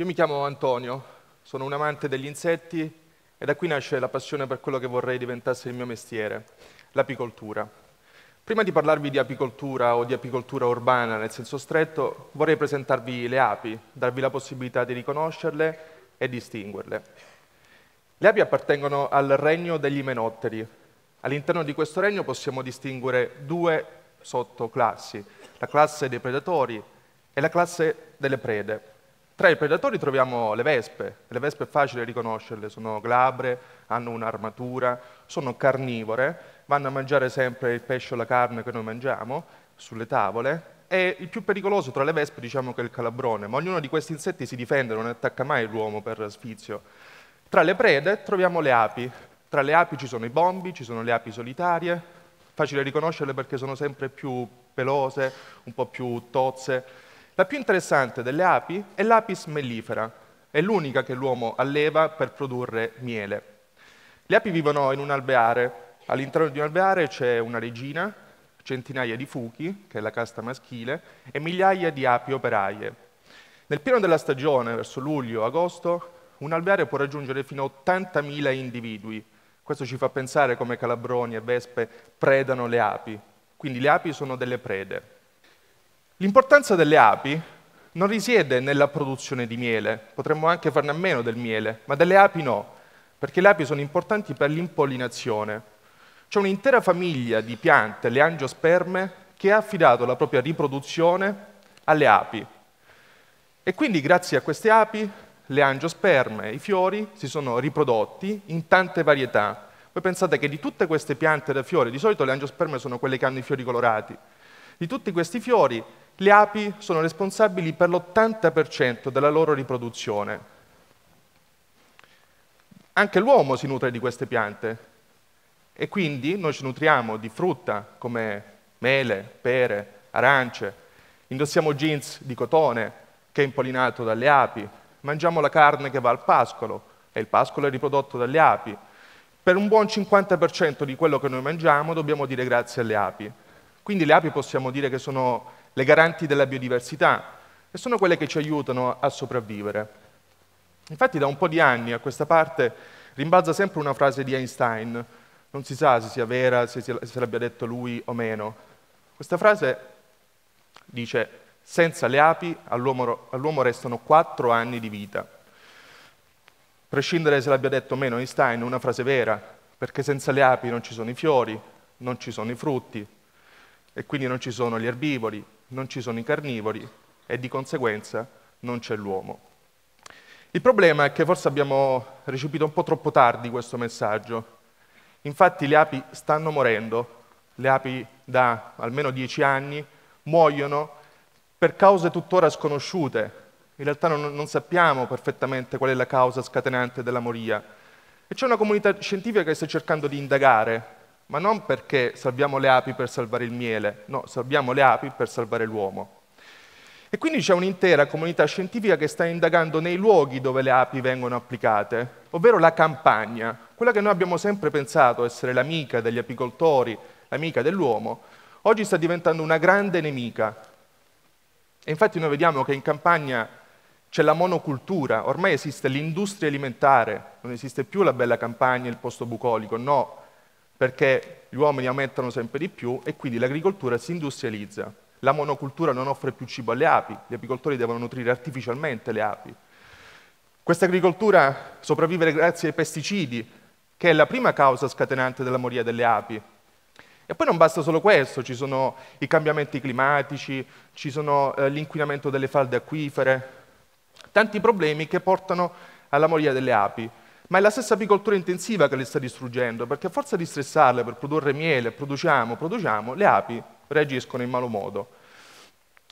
Io mi chiamo Antonio, sono un amante degli insetti e da qui nasce la passione per quello che vorrei diventasse il mio mestiere, l'apicoltura. Prima di parlarvi di apicoltura o di apicoltura urbana nel senso stretto, vorrei presentarvi le api, darvi la possibilità di riconoscerle e distinguerle. Le api appartengono al regno degli imenotteri. All'interno di questo regno possiamo distinguere due sottoclassi, la classe dei predatori e la classe delle prede. Tra i predatori troviamo le vespe, le vespe è facile riconoscerle, sono glabre, hanno un'armatura, sono carnivore, vanno a mangiare sempre il pesce o la carne che noi mangiamo sulle tavole e il più pericoloso tra le vespe diciamo che è il calabrone, ma ognuno di questi insetti si difende, non attacca mai l'uomo per sfizio. Tra le prede troviamo le api, tra le api ci sono i bombi, ci sono le api solitarie, facile riconoscerle perché sono sempre più pelose, un po' più tozze, la più interessante delle api è l'apis mellifera, è l'unica che l'uomo alleva per produrre miele. Le api vivono in un alveare, all'interno di un alveare c'è una regina, centinaia di fuchi, che è la casta maschile, e migliaia di api operaie. Nel pieno della stagione, verso luglio-agosto, un alveare può raggiungere fino a 80.000 individui. Questo ci fa pensare come calabroni e vespe predano le api. Quindi le api sono delle prede. L'importanza delle api non risiede nella produzione di miele, potremmo anche farne a meno del miele, ma delle api no, perché le api sono importanti per l'impollinazione. C'è un'intera famiglia di piante, le angiosperme, che ha affidato la propria riproduzione alle api. E quindi grazie a queste api le angiosperme, i fiori, si sono riprodotti in tante varietà. Voi pensate che di tutte queste piante da fiori, di solito le angiosperme sono quelle che hanno i fiori colorati, di tutti questi fiori, le api sono responsabili per l'80% della loro riproduzione. Anche l'uomo si nutre di queste piante e quindi noi ci nutriamo di frutta come mele, pere, arance, indossiamo jeans di cotone che è impollinato dalle api, mangiamo la carne che va al pascolo e il pascolo è riprodotto dalle api. Per un buon 50% di quello che noi mangiamo dobbiamo dire grazie alle api. Quindi le api possiamo dire che sono le garanti della biodiversità e sono quelle che ci aiutano a sopravvivere. Infatti da un po' di anni a questa parte rimbalza sempre una frase di Einstein, non si sa se sia vera, se, sia, se l'abbia detto lui o meno. Questa frase dice, senza le api all'uomo, all'uomo restano quattro anni di vita. Prescindere se l'abbia detto o meno Einstein è una frase vera, perché senza le api non ci sono i fiori, non ci sono i frutti, e quindi non ci sono gli erbivori, non ci sono i carnivori e di conseguenza non c'è l'uomo. Il problema è che forse abbiamo recepito un po' troppo tardi questo messaggio. Infatti le api stanno morendo, le api da almeno dieci anni muoiono per cause tuttora sconosciute. In realtà non, non sappiamo perfettamente qual è la causa scatenante della moria. E c'è una comunità scientifica che sta cercando di indagare ma non perché salviamo le api per salvare il miele, no, salviamo le api per salvare l'uomo. E quindi c'è un'intera comunità scientifica che sta indagando nei luoghi dove le api vengono applicate, ovvero la campagna, quella che noi abbiamo sempre pensato essere l'amica degli apicoltori, l'amica dell'uomo, oggi sta diventando una grande nemica. E infatti noi vediamo che in campagna c'è la monocultura, ormai esiste l'industria alimentare, non esiste più la bella campagna, il posto bucolico, no, perché gli uomini aumentano sempre di più e quindi l'agricoltura si industrializza. La monocultura non offre più cibo alle api, gli apicoltori devono nutrire artificialmente le api. Questa agricoltura sopravvive grazie ai pesticidi, che è la prima causa scatenante della moria delle api. E poi non basta solo questo, ci sono i cambiamenti climatici, ci sono eh, l'inquinamento delle falde acquifere, tanti problemi che portano alla moria delle api. Ma è la stessa apicoltura intensiva che le sta distruggendo, perché a forza di stressarle per produrre miele, produciamo, produciamo, le api reagiscono in malo modo.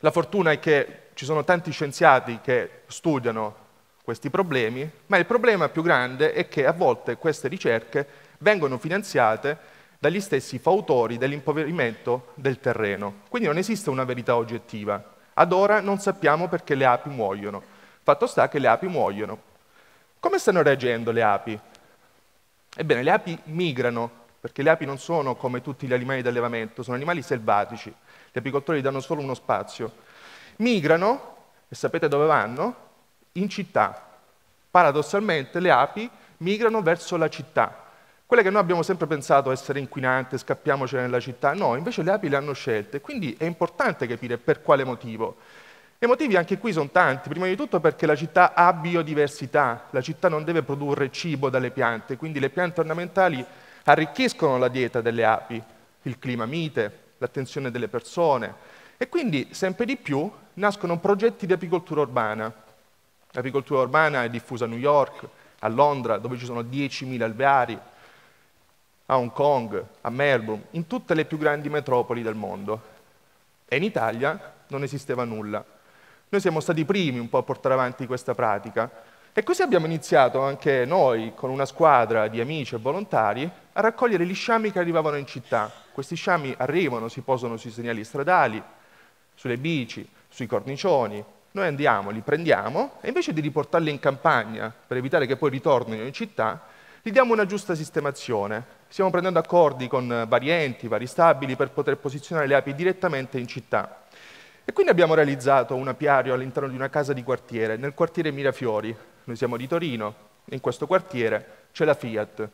La fortuna è che ci sono tanti scienziati che studiano questi problemi, ma il problema più grande è che a volte queste ricerche vengono finanziate dagli stessi fautori dell'impoverimento del terreno. Quindi non esiste una verità oggettiva. Ad ora non sappiamo perché le api muoiono. Fatto sta che le api muoiono come stanno reagendo le api? Ebbene, le api migrano, perché le api non sono come tutti gli animali di allevamento, sono animali selvatici. Gli apicoltori danno solo uno spazio. Migrano, e sapete dove vanno? In città. Paradossalmente le api migrano verso la città. Quelle che noi abbiamo sempre pensato essere inquinanti, scappiamocene nella città, no, invece le api le hanno scelte. Quindi è importante capire per quale motivo. I motivi anche qui sono tanti, prima di tutto perché la città ha biodiversità, la città non deve produrre cibo dalle piante, quindi le piante ornamentali arricchiscono la dieta delle api, il clima mite, l'attenzione delle persone e quindi sempre di più nascono progetti di apicoltura urbana. L'apicoltura urbana è diffusa a New York, a Londra dove ci sono 10.000 alveari, a Hong Kong, a Melbourne, in tutte le più grandi metropoli del mondo. E in Italia non esisteva nulla. Noi siamo stati i primi un po' a portare avanti questa pratica e così abbiamo iniziato anche noi, con una squadra di amici e volontari, a raccogliere gli sciami che arrivavano in città. Questi sciami arrivano, si posano sui segnali stradali, sulle bici, sui cornicioni. Noi andiamo, li prendiamo e invece di riportarli in campagna per evitare che poi ritornino in città, gli diamo una giusta sistemazione. Stiamo prendendo accordi con vari enti, vari stabili per poter posizionare le api direttamente in città. E quindi abbiamo realizzato un apiario all'interno di una casa di quartiere, nel quartiere Mirafiori. Noi siamo di Torino, in questo quartiere c'è la Fiat.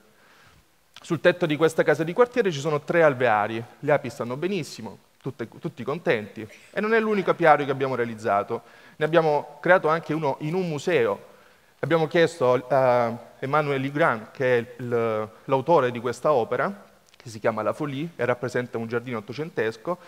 Sul tetto di questa casa di quartiere ci sono tre alveari, le api stanno benissimo, tutte, tutti contenti. E non è l'unico apiario che abbiamo realizzato, ne abbiamo creato anche uno in un museo. Abbiamo chiesto a eh, Emmanuel Ligrand, che è l'autore di questa opera, che si chiama La Folie e rappresenta un giardino ottocentesco,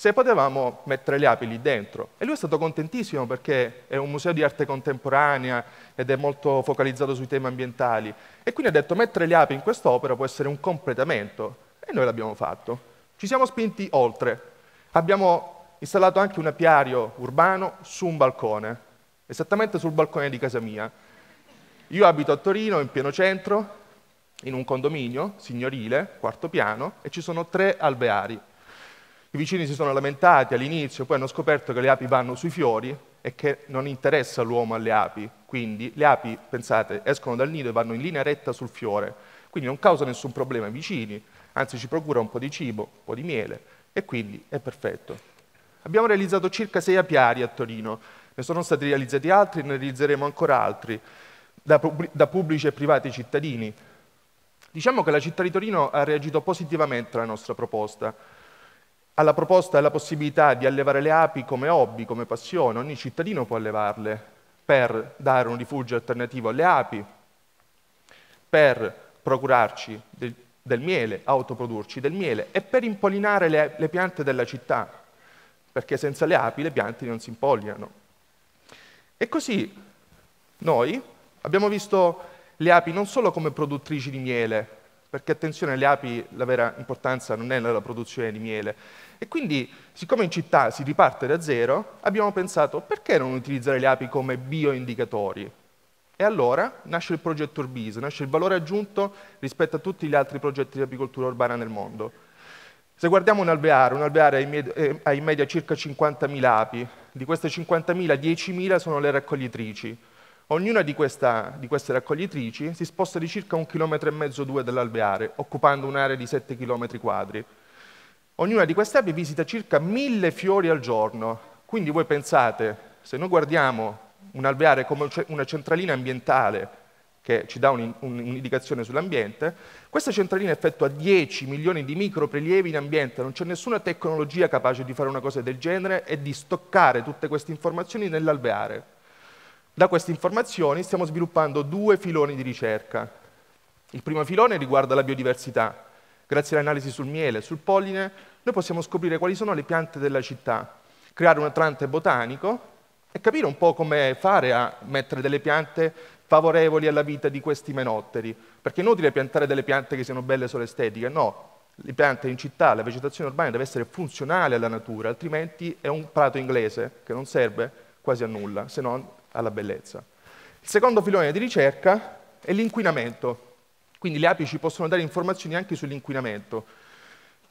se potevamo mettere le api lì dentro. E lui è stato contentissimo perché è un museo di arte contemporanea ed è molto focalizzato sui temi ambientali. E quindi ha detto mettere le api in quest'opera può essere un completamento. E noi l'abbiamo fatto. Ci siamo spinti oltre. Abbiamo installato anche un apiario urbano su un balcone, esattamente sul balcone di casa mia. Io abito a Torino, in pieno centro, in un condominio signorile, quarto piano, e ci sono tre alveari i vicini si sono lamentati all'inizio, poi hanno scoperto che le api vanno sui fiori e che non interessa l'uomo alle api. Quindi le api, pensate, escono dal nido e vanno in linea retta sul fiore. Quindi non causa nessun problema ai vicini, anzi ci procura un po' di cibo, un po' di miele e quindi è perfetto. Abbiamo realizzato circa sei apiari a Torino, ne sono stati realizzati altri e ne realizzeremo ancora altri, da, pubblici e privati cittadini. Diciamo che la città di Torino ha reagito positivamente alla nostra proposta alla proposta e alla possibilità di allevare le api come hobby, come passione, ogni cittadino può allevarle per dare un rifugio alternativo alle api, per procurarci del, del miele, autoprodurci del miele e per impollinare le, le piante della città, perché senza le api le piante non si impollinano. E così noi abbiamo visto le api non solo come produttrici di miele, perché attenzione, le api, la vera importanza non è nella produzione di miele. E quindi, siccome in città si riparte da zero, abbiamo pensato perché non utilizzare le api come bioindicatori? E allora nasce il progetto Urbis, nasce il valore aggiunto rispetto a tutti gli altri progetti di apicoltura urbana nel mondo. Se guardiamo un alveare, un alveare ha in eh, media circa 50.000 api, di queste 50.000 10.000 sono le raccoglitrici, Ognuna di, questa, di, queste raccoglitrici si sposta di circa un chilometro e mezzo o due dall'alveare, occupando un'area di 7 km quadri. Ognuna di queste api visita circa mille fiori al giorno, quindi voi pensate, se noi guardiamo un alveare come una centralina ambientale che ci dà un'indicazione sull'ambiente, questa centralina effettua 10 milioni di micro prelievi in ambiente, non c'è nessuna tecnologia capace di fare una cosa del genere e di stoccare tutte queste informazioni nell'alveare. Da queste informazioni stiamo sviluppando due filoni di ricerca. Il primo filone riguarda la biodiversità. Grazie all'analisi sul miele e sul polline, noi possiamo scoprire quali sono le piante della città, creare un atlante botanico e capire un po' come fare a mettere delle piante favorevoli alla vita di questi menotteri. Perché è inutile piantare delle piante che siano belle solo estetiche, no. Le piante in città, la vegetazione urbana deve essere funzionale alla natura, altrimenti è un prato inglese che non serve quasi a nulla, se non alla bellezza. Il secondo filone di ricerca è l'inquinamento. Quindi le api ci possono dare informazioni anche sull'inquinamento,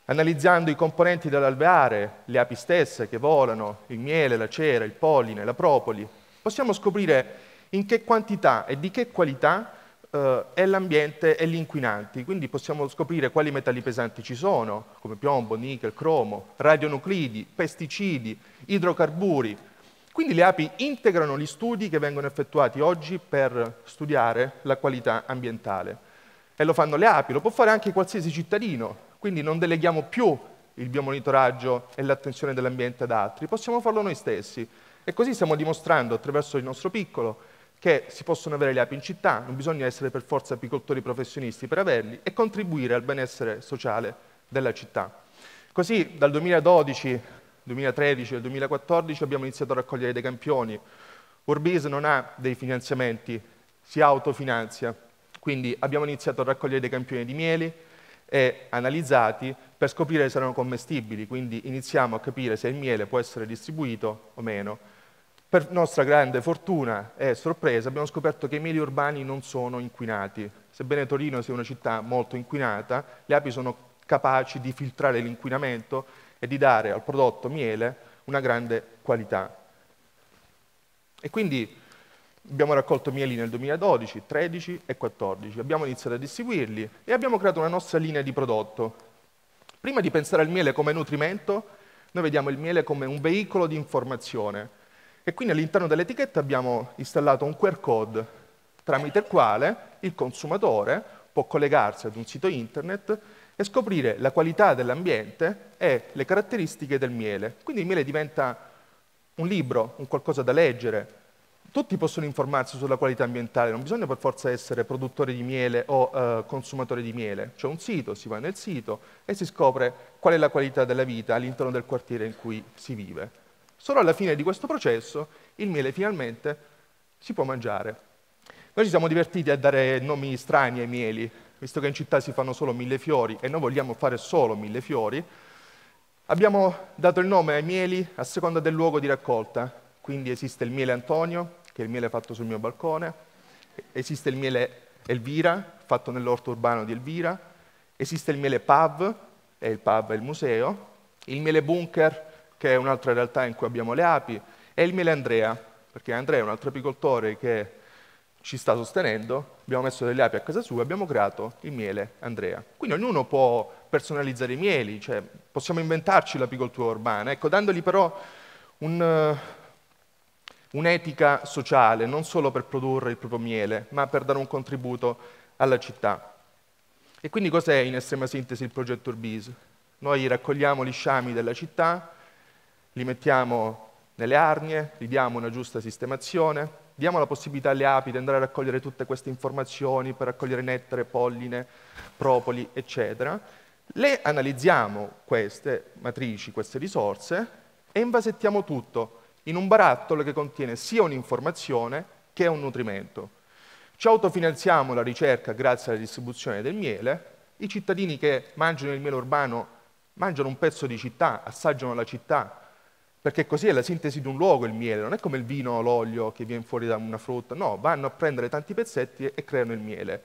analizzando i componenti dell'alveare, le api stesse che volano, il miele, la cera, il polline, la propoli. Possiamo scoprire in che quantità e di che qualità eh, è l'ambiente e gli inquinanti. Quindi possiamo scoprire quali metalli pesanti ci sono, come piombo, nickel, cromo, radionuclidi, pesticidi, idrocarburi, quindi le api integrano gli studi che vengono effettuati oggi per studiare la qualità ambientale. E lo fanno le api, lo può fare anche qualsiasi cittadino. Quindi non deleghiamo più il biomonitoraggio e l'attenzione dell'ambiente ad altri, possiamo farlo noi stessi. E così stiamo dimostrando attraverso il nostro piccolo che si possono avere le api in città, non bisogna essere per forza apicoltori professionisti per averli e contribuire al benessere sociale della città. Così dal 2012 2013 e 2014 abbiamo iniziato a raccogliere dei campioni. Urbis non ha dei finanziamenti, si autofinanzia, quindi abbiamo iniziato a raccogliere dei campioni di mieli e analizzati per scoprire se erano commestibili, quindi iniziamo a capire se il miele può essere distribuito o meno. Per nostra grande fortuna e sorpresa abbiamo scoperto che i mieli urbani non sono inquinati. Sebbene Torino sia una città molto inquinata, le api sono capaci di filtrare l'inquinamento e di dare al prodotto miele una grande qualità. E quindi abbiamo raccolto mieli nel 2012, 2013 e 2014, abbiamo iniziato a distribuirli e abbiamo creato una nostra linea di prodotto. Prima di pensare al miele come nutrimento, noi vediamo il miele come un veicolo di informazione e quindi all'interno dell'etichetta abbiamo installato un QR code tramite il quale il consumatore può collegarsi ad un sito internet e scoprire la qualità dell'ambiente e le caratteristiche del miele. Quindi il miele diventa un libro, un qualcosa da leggere. Tutti possono informarsi sulla qualità ambientale, non bisogna per forza essere produttori di miele o eh, consumatori di miele. C'è un sito, si va nel sito e si scopre qual è la qualità della vita all'interno del quartiere in cui si vive. Solo alla fine di questo processo il miele finalmente si può mangiare. Noi ci siamo divertiti a dare nomi strani ai mieli, visto che in città si fanno solo mille fiori e noi vogliamo fare solo mille fiori, abbiamo dato il nome ai mieli a seconda del luogo di raccolta. Quindi esiste il miele Antonio, che è il miele fatto sul mio balcone, esiste il miele Elvira, fatto nell'orto urbano di Elvira, esiste il miele PAV, e il PAV è il museo, il miele Bunker, che è un'altra realtà in cui abbiamo le api, e il miele Andrea, perché Andrea è un altro apicoltore che ci sta sostenendo, abbiamo messo delle api a casa sua, abbiamo creato il miele Andrea. Quindi ognuno può personalizzare i mieli, cioè possiamo inventarci l'apicoltura urbana, ecco, dandogli però un, eh, un'etica sociale, non solo per produrre il proprio miele, ma per dare un contributo alla città. E quindi cos'è in estrema sintesi il progetto Urbis? Noi raccogliamo gli sciami della città, li mettiamo nelle arnie, gli diamo una giusta sistemazione, diamo la possibilità alle api di andare a raccogliere tutte queste informazioni per raccogliere nettare, polline, propoli, eccetera. Le analizziamo queste matrici, queste risorse e invasettiamo tutto in un barattolo che contiene sia un'informazione che un nutrimento. Ci autofinanziamo la ricerca grazie alla distribuzione del miele, i cittadini che mangiano il miele urbano mangiano un pezzo di città, assaggiano la città, perché così è la sintesi di un luogo il miele, non è come il vino o l'olio che viene fuori da una frutta, no, vanno a prendere tanti pezzetti e creano il miele.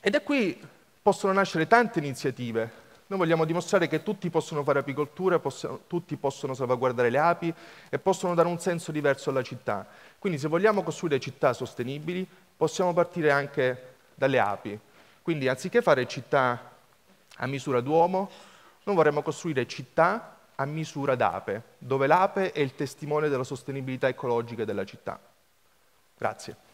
E da qui possono nascere tante iniziative. Noi vogliamo dimostrare che tutti possono fare apicoltura, possono, tutti possono salvaguardare le api e possono dare un senso diverso alla città. Quindi se vogliamo costruire città sostenibili possiamo partire anche dalle api. Quindi anziché fare città a misura d'uomo, noi vorremmo costruire città a misura d'ape, dove l'ape è il testimone della sostenibilità ecologica della città. Grazie.